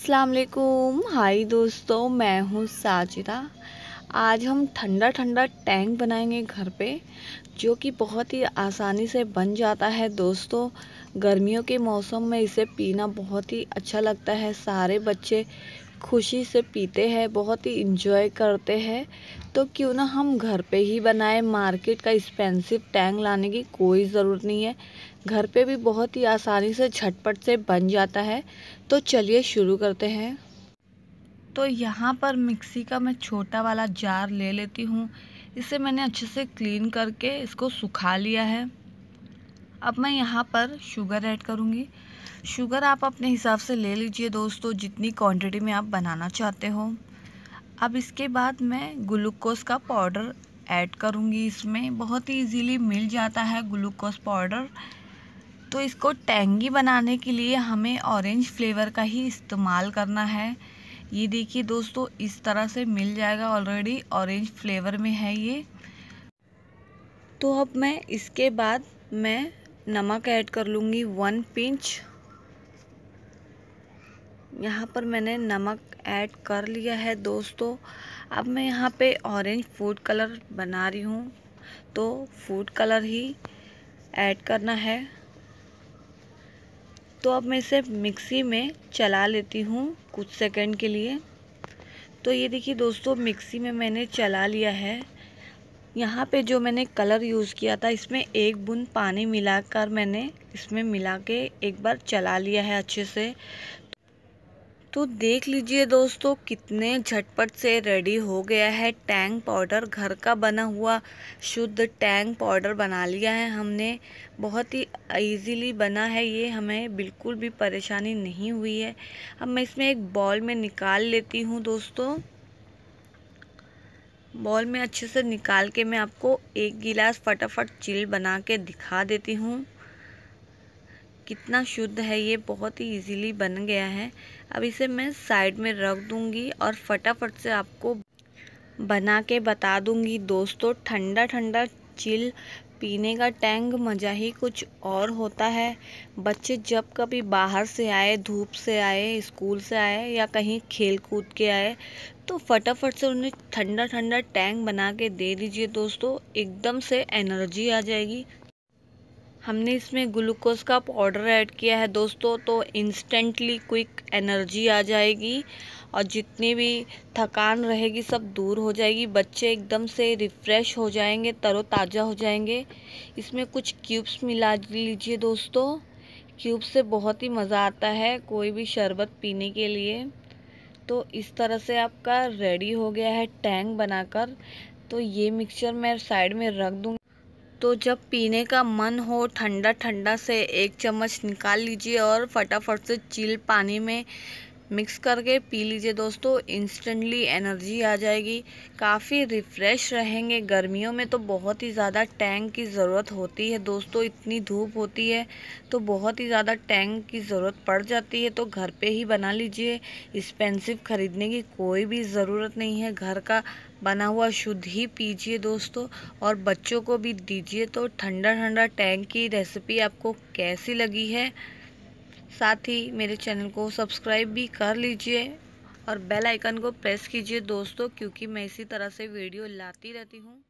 असलकुम हाई दोस्तों मैं हूँ साजिदा आज हम ठंडा ठंडा टैंक बनाएंगे घर पे जो कि बहुत ही आसानी से बन जाता है दोस्तों गर्मियों के मौसम में इसे पीना बहुत ही अच्छा लगता है सारे बच्चे खुशी से पीते हैं बहुत ही इंजॉय करते हैं तो क्यों ना हम घर पे ही बनाए मार्केट का एक्सपेंसिव टैंक लाने की कोई ज़रूरत नहीं है घर पे भी बहुत ही आसानी से झटपट से बन जाता है तो चलिए शुरू करते हैं तो यहाँ पर मिक्सी का मैं छोटा वाला जार ले लेती हूँ इसे मैंने अच्छे से क्लीन करके इसको सुखा लिया है अब मैं यहाँ पर शुगर ऐड करूँगी शुगर आप अपने हिसाब से ले लीजिए दोस्तों जितनी क्वांटिटी में आप बनाना चाहते हो अब इसके बाद मैं ग्लूकोस का पाउडर ऐड करूँगी इसमें बहुत ही इजीली मिल जाता है ग्लूकोस पाउडर तो इसको टेंगी बनाने के लिए हमें ऑरेंज फ्लेवर का ही इस्तेमाल करना है ये देखिए दोस्तों इस तरह से मिल जाएगा ऑलरेडी ऑरेंज फ्लेवर में है ये तो अब मैं इसके बाद मैं नमक ऐड कर लूँगी वन पिंच यहाँ पर मैंने नमक ऐड कर लिया है दोस्तों अब मैं यहाँ पे ऑरेंज फूड कलर बना रही हूँ तो फूड कलर ही ऐड करना है तो अब मैं इसे मिक्सी में चला लेती हूँ कुछ सेकंड के लिए तो ये देखिए दोस्तों मिक्सी में मैंने चला लिया है यहाँ पे जो मैंने कलर यूज़ किया था इसमें एक बूंद पानी मिलाकर मैंने इसमें मिला के एक बार चला लिया है अच्छे से तो देख लीजिए दोस्तों कितने झटपट से रेडी हो गया है टैंग पाउडर घर का बना हुआ शुद्ध टैंग पाउडर बना लिया है हमने बहुत ही इजीली बना है ये हमें बिल्कुल भी परेशानी नहीं हुई है अब मैं इसमें एक बॉल में निकाल लेती हूँ दोस्तों बॉल में अच्छे से निकाल के मैं आपको एक गिलास फटाफट चिल बना के दिखा देती हूँ कितना शुद्ध है ये बहुत ही इजीली बन गया है अब इसे मैं साइड में रख दूँगी और फटाफट से आपको बना के बता दूँगी दोस्तों ठंडा ठंडा चिल पीने का टैंग मज़ा ही कुछ और होता है बच्चे जब कभी बाहर से आए धूप से आए स्कूल से आए या कहीं खेल कूद के आए तो फटाफट से उन्हें ठंडा ठंडा टैंग बना के दे दीजिए दोस्तों एकदम से एनर्जी आ जाएगी हमने इसमें ग्लूकोज का पाउडर ऐड किया है दोस्तों तो इंस्टेंटली क्विक एनर्जी आ जाएगी और जितनी भी थकान रहेगी सब दूर हो जाएगी बच्चे एकदम से रिफ़्रेश हो जाएंगे तरोताज़ा हो जाएंगे इसमें कुछ क्यूब्स मिला लीजिए दोस्तों क्यूब से बहुत ही मज़ा आता है कोई भी शरबत पीने के लिए तो इस तरह से आपका रेडी हो गया है टैंक बनाकर तो ये मिक्सचर मैं साइड में रख दूँगी तो जब पीने का मन हो ठंडा ठंडा से एक चम्मच निकाल लीजिए और फटाफट से चील पानी में मिक्स करके पी लीजिए दोस्तों इंस्टेंटली एनर्जी आ जाएगी काफ़ी रिफ़्रेश रहेंगे गर्मियों में तो बहुत ही ज़्यादा टैंक की ज़रूरत होती है दोस्तों इतनी धूप होती है तो बहुत ही ज़्यादा टैंक की ज़रूरत पड़ जाती है तो घर पे ही बना लीजिए एक्सपेंसिव ख़रीदने की कोई भी ज़रूरत नहीं है घर का बना हुआ शुद्ध ही पीजिए दोस्तों और बच्चों को भी दीजिए तो ठंडा ठंडा टैंक की रेसिपी आपको कैसी लगी है साथ ही मेरे चैनल को सब्सक्राइब भी कर लीजिए और बेल आइकन को प्रेस कीजिए दोस्तों क्योंकि मैं इसी तरह से वीडियो लाती रहती हूँ